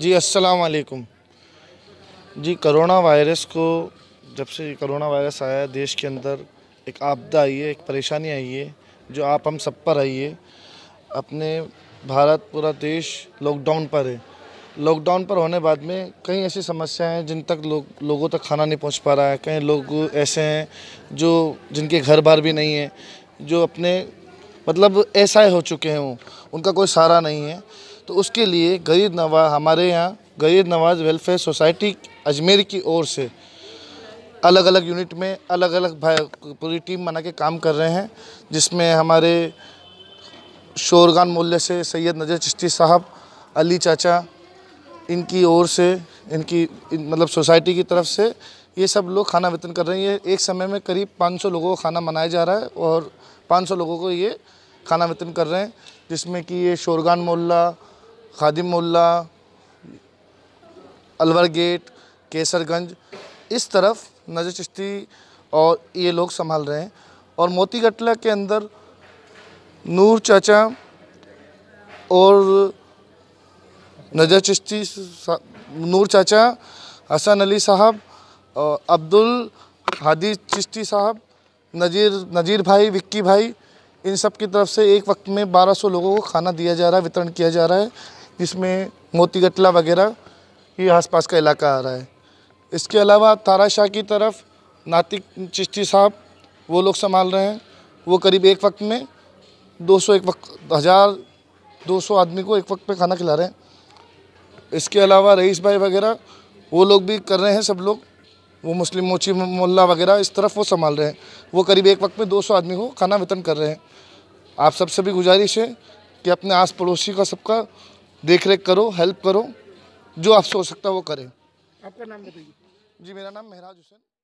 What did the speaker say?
जी अस्सलाम वालेकुम जी corona virus को जब से करोना वायरस आया देश के अंदर एक आपदा आई है एक परेशानी आई है जो आप हम सब पर आई है अपने भारत पूरा देश लॉकडाउन पर है लॉकडाउन पर होने बाद में कई ऐसी समस्याएं हैं जिन तक लोग लोगों तक खाना नहीं पहुंच पा रहा है कई लोग ऐसे हैं जो जिनके घर बार भी नहीं है जो अपने मतलब ऐसा हो चुके हैं वो उनका कोई सहारा नहीं है तो उसके लिए गरीब नवाज हमारे यहाँ गरीब नवाज वेलफेयर सोसाइटी अजमेर की ओर से अलग अलग यूनिट में अलग अलग पूरी टीम बना के काम कर रहे हैं जिसमें हमारे शोरगान मोहल्ले से सैयद नजर चिश्ती साहब अली चाचा इनकी ओर से इनकी इन, मतलब सोसाइटी की तरफ से ये सब लोग खाना वितरण कर रहे हैं ये एक समय में करीब 500 लोगों को खाना मनाया जा रहा है और 500 लोगों को ये खाना वितरण कर रहे हैं जिसमें कि ये शोरगान मोहल्ला खादिम मोल्ला अलवर गेट केसरगंज इस तरफ नजर चिश्ती और ये लोग संभाल रहे हैं और मोती गटला के अंदर नूर चाचा और नजर चिश्ती नूर चाचा हसन अली साहब अब्दुल हादी चिश्ती साहब नज़ीर नज़ीर भाई विक्की भाई इन सब की तरफ से एक वक्त में 1200 लोगों को खाना दिया जा रहा है वितरण किया जा रहा है जिसमें मोती गटला वगैरह ये आसपास का इलाका आ रहा है इसके अलावा तारा शाह की तरफ नातिक चिश्ती साहब वो लोग संभाल रहे हैं वो करीब एक वक्त में 200 एक वक्त हज़ार दो आदमी को एक वक्त पे खाना खिला रहे हैं इसके अलावा रईस भाई वगैरह वो लोग भी कर रहे हैं सब लोग वो मुस्लिम मोची मोल्ला वगैरह इस तरफ वो संभाल रहे हैं वो करीब एक वक्त में 200 आदमी को खाना वितरण कर रहे हैं आप सबसे भी गुजारिश है कि अपने आस पड़ोसी का सबका देख रेख करो हेल्प करो जो आपसे हो सकता है वो करें आपका नाम बताइए जी मेरा नाम महराज हुसैन